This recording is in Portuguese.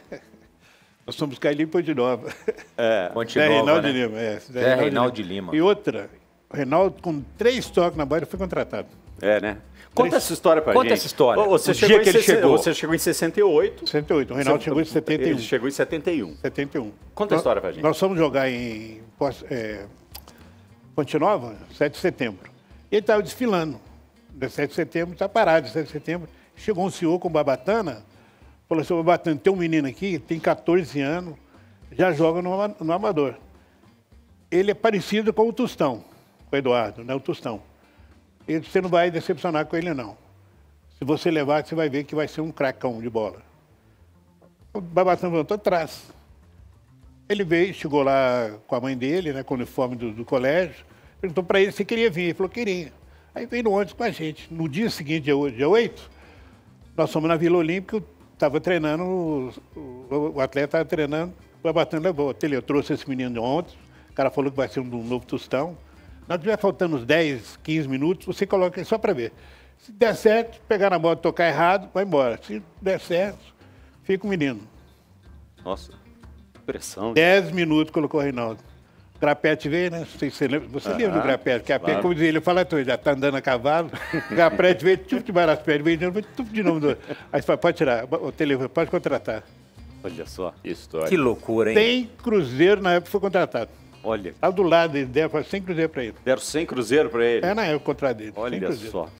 Nós somos Caim de Nova. É, Ponte Nova, Reinaldo né? de Lima, é. Zé, Zé Reinaldo de Lima. E outra, o Reinaldo, com três toques na bola, foi contratado. É, né? Conta três... essa história pra gente. Conta essa história. Você chegou dia que ele chegou. Você chegou em 68. 68. O Reinaldo você... chegou em 71. Ele chegou em 71. 71. Conta a história pra gente. Nós fomos jogar em é, Ponte Nova, 7 de setembro. Ele estava desfilando. 17 de setembro, está parado, 17 de setembro. Chegou um senhor com babatana Falou assim, Batano, tem um menino aqui, tem 14 anos, já joga no, no Amador. Ele é parecido com o Tostão, com o Eduardo, né? O Tostão. Ele, você não vai decepcionar com ele, não. Se você levar, você vai ver que vai ser um cracão de bola. O Babatão levantou atrás. Ele veio, chegou lá com a mãe dele, né, com o uniforme do, do colégio, perguntou para ele se queria vir. Ele falou, queria. Aí veio no ônibus com a gente. No dia seguinte, dia 8, nós fomos na Vila Olímpica, estava treinando, o, o, atleta estava treinando, foi batendo, levou. Eu trouxe esse menino de ontem, o cara falou que vai ser um, novo tostão. Nós tiver faltando uns 10, 15 minutos, você coloca só para ver. Se der certo, pegar na bola, tocar errado, vai embora. Se der certo, fica o menino. Nossa, pressão. 10 minutos colocou o Reinaldo. Grapete veio, né? Sei, você lembra, você uh ah, -huh. lembra do Grapete? Que a claro. como dizia, ele fala tudo, já tá andando a cavalo. grapete veio, tudo de Marasperna, veio de novo, tudo de novo. Aí você pode tirar o telefone, pode contratar. Olha só, história. Que loucura, hein? Tem cruzeiro na época que foi contratado. Olha. Lá do lado, ele deram 100 cruzeiro para ele. Deram 100 cruzeiro para ele? É, na época, o contrato dele. Olha só.